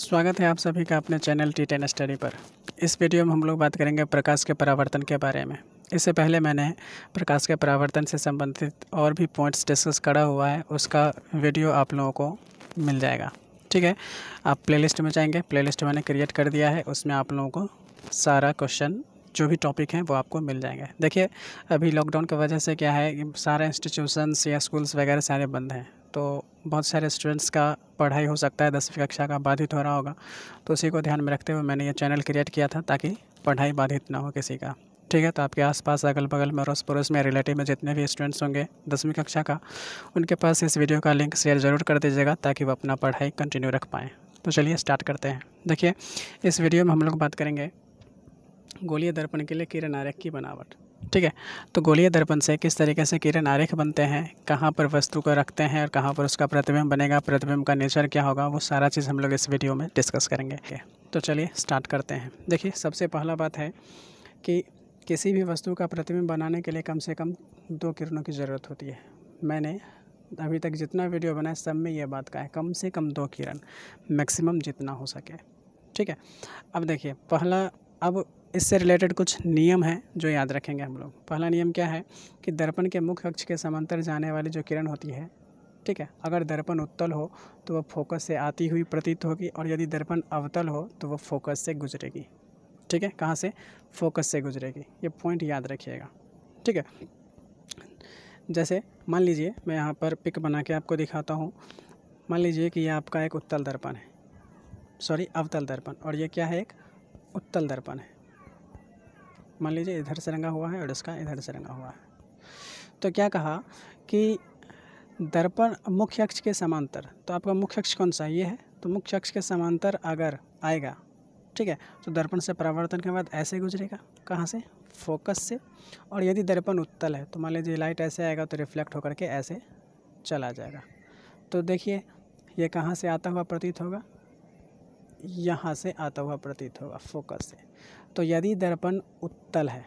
स्वागत है आप सभी का अपने चैनल टी टेन स्टडी पर इस वीडियो में हम लोग बात करेंगे प्रकाश के परावर्तन के बारे में इससे पहले मैंने प्रकाश के परावर्तन से संबंधित और भी पॉइंट्स डिस्कस करा हुआ है उसका वीडियो आप लोगों को मिल जाएगा ठीक है आप प्लेलिस्ट में जाएंगे प्लेलिस्ट मैंने क्रिएट कर दिया है उसमें आप लोगों को सारा क्वेश्चन जो भी टॉपिक हैं वो आपको मिल जाएंगे देखिए अभी लॉकडाउन की वजह से क्या है सारे इंस्टीट्यूशंस या स्कूल्स वगैरह सारे बंद हैं तो बहुत सारे स्टूडेंट्स का पढ़ाई हो सकता है दसवीं कक्षा का बाधित हो रहा होगा तो उसी को ध्यान में रखते हुए मैंने ये चैनल क्रिएट किया था ताकि पढ़ाई बाधित ना हो किसी का ठीक है तो आपके आसपास अगल बगल में अड़ोस पड़ोस में रिलेटिव में जितने भी स्टूडेंट्स होंगे दसवीं कक्षा का उनके पास इस वीडियो का लिंक शेयर ज़रूर कर दीजिएगा ताकि वो अपना पढ़ाई कंटिन्यू रख पाएँ तो चलिए स्टार्ट करते हैं देखिए इस वीडियो में हम लोग बात करेंगे गोली दर्पण के लिए किरण आर्य की बनावट ठीक है तो गोलीय दर्पण से किस तरीके से किरण आरेख बनते हैं कहाँ पर वस्तु को रखते हैं और कहाँ पर उसका प्रतिबिंब बनेगा प्रतिबिंब का नेचर क्या होगा वो सारा चीज़ हम लोग इस वीडियो में डिस्कस करेंगे तो चलिए स्टार्ट करते हैं देखिए सबसे पहला बात है कि किसी भी वस्तु का प्रतिबिंब बनाने के लिए कम से कम दो किरणों की ज़रूरत होती है मैंने अभी तक जितना वीडियो बनाया सब में ये बात का है कम से कम दो किरण मैक्सिमम जितना हो सके ठीक है अब देखिए पहला अब इससे रिलेटेड कुछ नियम हैं जो याद रखेंगे हम लोग पहला नियम क्या है कि दर्पण के मुख्य अक्ष के समांतर जाने वाली जो किरण होती है ठीक है अगर दर्पण उत्तल हो तो वह फोकस से आती हुई प्रतीत होगी और यदि दर्पण अवतल हो तो वह फोकस से गुजरेगी ठीक है कहाँ से फोकस से गुजरेगी ये पॉइंट याद रखिएगा ठीक है जैसे मान लीजिए मैं यहाँ पर पिक बना के आपको दिखाता हूँ मान लीजिए कि यह आपका एक उत्तल दर्पण है सॉरी अवतल दर्पण और ये क्या है एक उत्तल दर्पण है मान लीजिए इधर से रंगा हुआ है और इसका इधर से रंगा हुआ है तो क्या कहा कि दर्पण मुख्य अक्ष के समांतर तो आपका मुख्य अक्ष कौन सा ये है तो मुख्य अक्ष के समांतर अगर आएगा ठीक है तो दर्पण से परावर्तन के बाद ऐसे गुजरेगा कहाँ से फोकस से और यदि दर्पण उत्तल है तो मान लीजिए लाइट ऐसे आएगा तो रिफ्लेक्ट होकर के ऐसे चला जाएगा तो देखिए ये कहाँ से आता हुआ प्रतीत होगा यहाँ से आता हुआ प्रतीत होगा फोकस से तो यदि दर्पण उत्तल है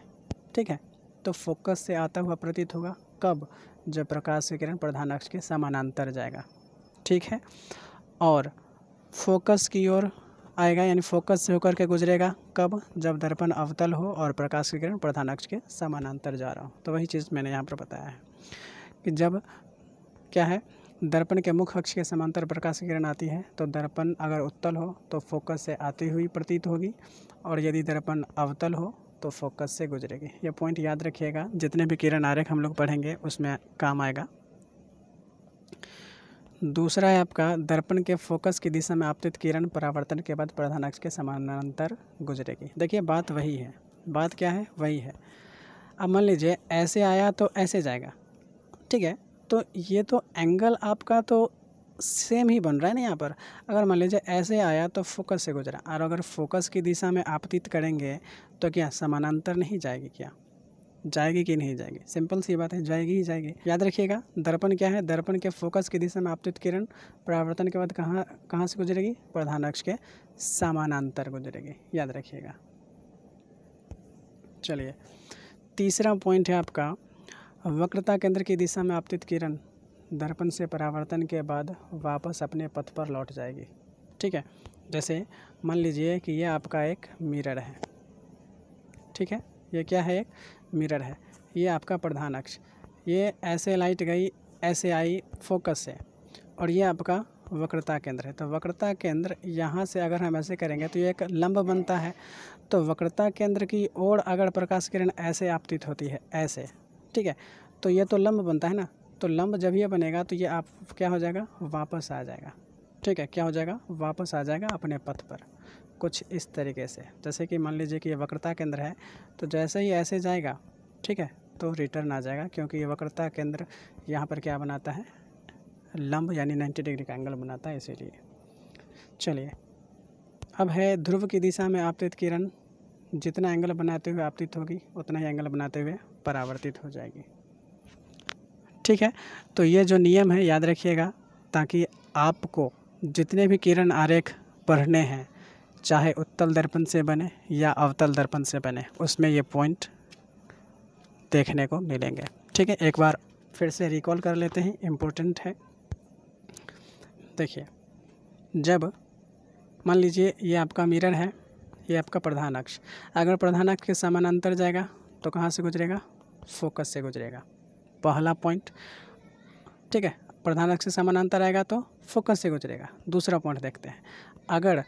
ठीक है तो फोकस से आता हुआ प्रतीत होगा कब जब प्रकाश विकिरण प्रधान अक्ष के समानांतर जाएगा ठीक है और फोकस की ओर आएगा यानी फोकस से होकर के गुजरेगा कब जब दर्पण अवतल हो और प्रकाश विकिरण प्रधान अक्ष के समानांतर जा रहा हो तो वही चीज़ मैंने यहाँ पर बताया है कि जब क्या है दर्पण के मुख्य अक्ष के समांतर प्रकाश की किरण आती है तो दर्पण अगर उत्तल हो तो फोकस से आती हुई प्रतीत होगी और यदि दर्पण अवतल हो तो फोकस से गुजरेगी यह पॉइंट याद रखिएगा जितने भी किरण आरेख हम लोग पढ़ेंगे उसमें काम आएगा दूसरा है आपका दर्पण के फोकस की दिशा में आपतित किरण परावर्तन के बाद प्रधान अक्ष के समानांतर गुजरेगी देखिए बात वही है बात क्या है वही है अब मान लीजिए ऐसे आया तो ऐसे जाएगा ठीक है तो ये तो एंगल आपका तो सेम ही बन रहा है ना यहाँ पर अगर मान लीजिए ऐसे आया तो फोकस से गुजरा और अगर फोकस की दिशा में आपतित करेंगे तो क्या समानांतर नहीं जाएगी क्या जाएगी कि नहीं जाएगी सिंपल सी बात है जाएगी ही जाएगी याद रखिएगा दर्पण क्या है दर्पण के फोकस की दिशा में आपतित किरण परावर्तन के बाद कहाँ कहाँ से गुजरेगी प्रधान अक्ष के समानांतर गुजरेगी याद रखिएगा चलिए तीसरा पॉइंट है आपका वक्रता केंद्र की दिशा में आपतित किरण दर्पण से परावर्तन के बाद वापस अपने पथ पर लौट जाएगी ठीक है जैसे मान लीजिए कि यह आपका एक मिरर है ठीक है ये क्या है एक मिरर है ये आपका प्रधान अक्ष ये ऐसे लाइट गई ऐसे आई फोकस से और ये आपका वक्रता केंद्र है तो वक्रता केंद्र यहाँ से अगर हम ऐसे करेंगे तो ये एक लंब बनता है तो वक्रता केंद्र की ओर अगर प्रकाश किरण ऐसे आपतित होती है ऐसे ठीक है तो ये तो लम्ब बनता है ना तो लम्ब जब यह बनेगा तो ये आप क्या हो जाएगा वापस आ जाएगा ठीक है क्या हो जाएगा वापस आ जाएगा अपने पथ पर कुछ इस तरीके से जैसे कि मान लीजिए कि ये वक्रता केंद्र है तो जैसे ही ऐसे जाएगा ठीक है तो रिटर्न आ जाएगा क्योंकि ये वक्रता केंद्र यहाँ पर क्या बनाता है लंब यानी नाइन्टी डिग्री का एंगल बनाता है इसीलिए चलिए अब है ध्रुव की दिशा में आपतित किरण जितना एंगल बनाते हुए आपतित होगी उतना ही एंगल बनाते हुए परावर्तित हो जाएगी ठीक है तो ये जो नियम है याद रखिएगा ताकि आपको जितने भी किरण आरेख पढ़ने हैं चाहे उत्तल दर्पण से बने या अवतल दर्पण से बने उसमें ये पॉइंट देखने को मिलेंगे ठीक है एक बार फिर से रिकॉल कर लेते हैं इम्पोर्टेंट है देखिए जब मान लीजिए ये आपका मिरर है ये आपका प्रधान अक्ष अगर प्रधान अक्ष के समानांतर जाएगा तो कहाँ से गुजरेगा फोकस से गुजरेगा पहला पॉइंट ठीक है प्रधान अक्ष से समानांतर आएगा तो फोकस से गुजरेगा दूसरा पॉइंट देखते हैं अगर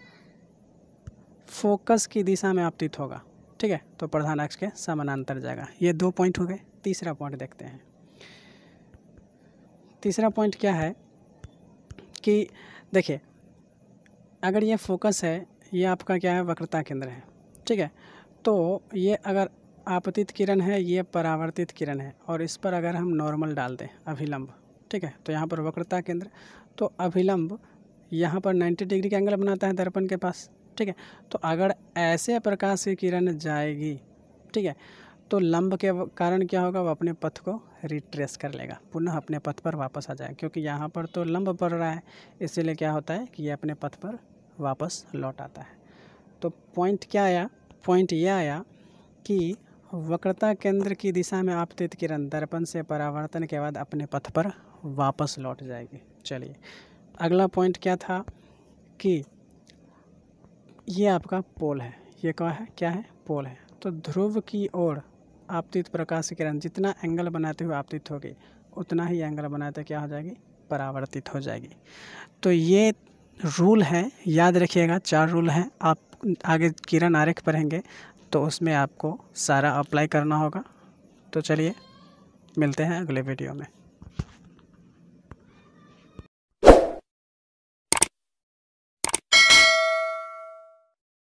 फोकस की दिशा में आपतित होगा ठीक है तो प्रधान अक्ष के समानांतर जाएगा ये दो पॉइंट हो गए तीसरा पॉइंट देखते हैं तीसरा पॉइंट क्या है कि देखिए अगर ये फोकस है ये आपका क्या है वक्रता केंद्र है ठीक है तो ये अगर आपतित किरण है ये परावर्तित किरण है और इस पर अगर हम नॉर्मल डाल दें अभिलंब ठीक है तो यहाँ पर वक्रता केंद्र तो अभिलंब यहाँ पर 90 डिग्री का एंगल बनाता है दर्पण के पास ठीक है तो अगर ऐसे प्रकाश की किरण जाएगी ठीक है तो लंब के कारण क्या होगा वो अपने पथ को रिट्रेस कर लेगा पुनः अपने पथ पर वापस आ जाएगा क्योंकि यहाँ पर तो लंब पड़ रहा है इसीलिए क्या होता है कि ये अपने पथ पर वापस लौट आता है तो पॉइंट क्या आया पॉइंट ये आया कि वक्रता केंद्र की दिशा में आपतित किरण दर्पण से परावर्तन के बाद अपने पथ पर वापस लौट जाएगी चलिए अगला पॉइंट क्या था कि ये आपका पोल है ये क्या है क्या है पोल है तो ध्रुव की ओर आपतित प्रकाश किरण जितना एंगल बनाते हुए आपतित होगी उतना ही एंगल बनाते क्या हो जाएगी परावर्तित हो जाएगी तो ये रूल है याद रखिएगा चार रूल हैं आप आगे किरण आरेख पढ़ेंगे तो उसमें आपको सारा अप्लाई करना होगा तो चलिए मिलते हैं अगले वीडियो में